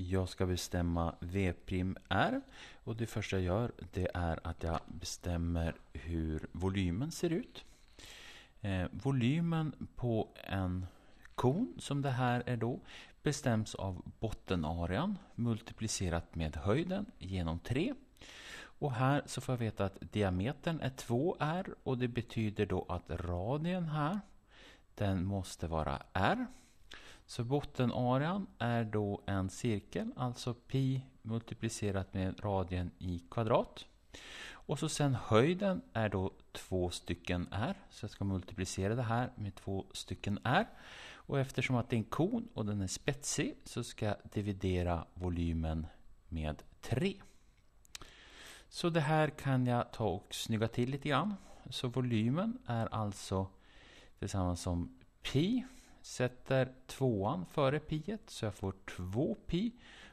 Jag ska bestämma V'R. Och det första jag gör det är att jag bestämmer hur volymen ser ut. Eh, volymen på en kon, som det här är då, bestäms av bottenarean multiplicerat med höjden genom 3. Och här så får jag veta att diametern är 2R och det betyder då att radien här, den måste vara R. Så bottenarean är då en cirkel, alltså pi multiplicerat med radien i kvadrat. Och så sen höjden är då två stycken r. Så jag ska multiplicera det här med två stycken r. Och eftersom att det är en kon och den är spetsig så ska jag dividera volymen med 3. Så det här kan jag ta och snygga till lite grann. Så volymen är alltså detsamma som pi Sätter tvåan före piet så jag får 2 pi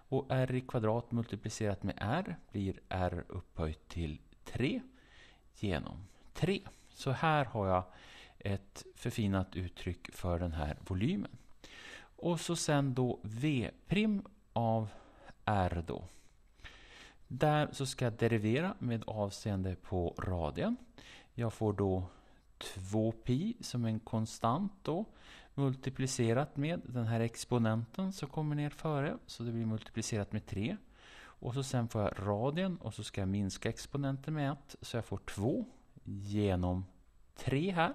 och r i kvadrat multiplicerat med r blir r upphöjt till 3 genom 3. Så här har jag ett förfinat uttryck för den här volymen. Och så sen då v' av r då. Där så ska jag derivera med avseende på radien. Jag får då 2pi som en konstant då multiplicerat med den här exponenten som kommer ner före. Så det blir multiplicerat med 3. Och så sen får jag radien och så ska jag minska exponenten med 1. Så jag får 2 genom 3 här.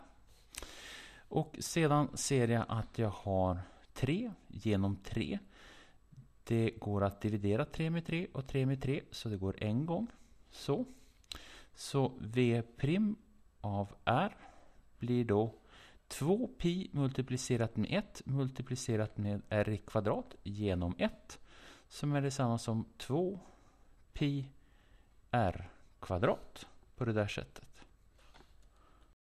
Och sedan ser jag att jag har 3 genom 3. Det går att dividera 3 med 3 och 3 med 3 så det går en gång. Så. Så V' av R blir då 2pi multiplicerat med 1 multiplicerat med r i kvadrat genom 1 som är detsamma som 2pi r kvadrat på det där sättet.